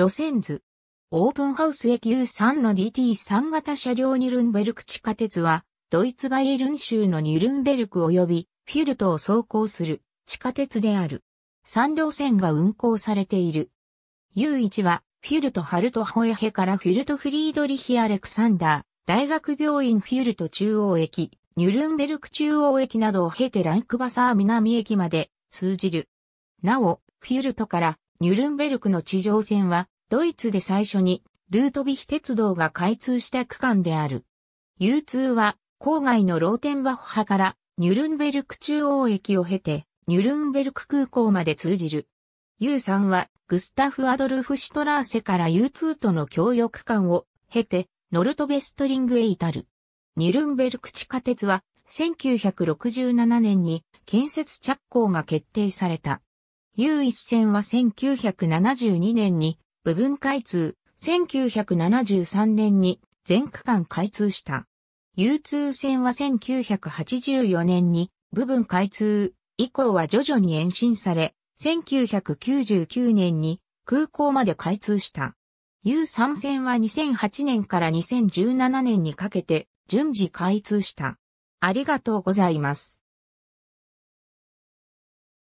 路線図。オープンハウス駅 U3 の DT3 型車両ニルンベルク地下鉄は、ドイツバイエルン州のニュルンベルク及びフィルトを走行する地下鉄である。3両線が運行されている。U1 は、フィルト・ハルト・ホエヘからフィルト・フリードリヒ・アレクサンダー、大学病院フィルト中央駅、ニュルンベルク中央駅などを経てランクバサー南駅まで通じる。なお、フィルトからニュルンベルクの地上線は、ドイツで最初に、ルートビヒ鉄道が開通した区間である。U2 は、郊外のローテンバッハから、ニュルンベルク中央駅を経て、ニュルンベルク空港まで通じる。U3 は、グスタフ・アドルフ・シュトラーセから U2 との協力間を経て、ノルトベストリングへ至る。ニュルンベルク地下鉄は、1967年に建設着工が決定された。U1 線は1972年に部分開通、1973年に全区間開通した。U2 線は1984年に部分開通以降は徐々に延伸され、1999年に空港まで開通した。U3 線は2008年から2017年にかけて順次開通した。ありがとうございます。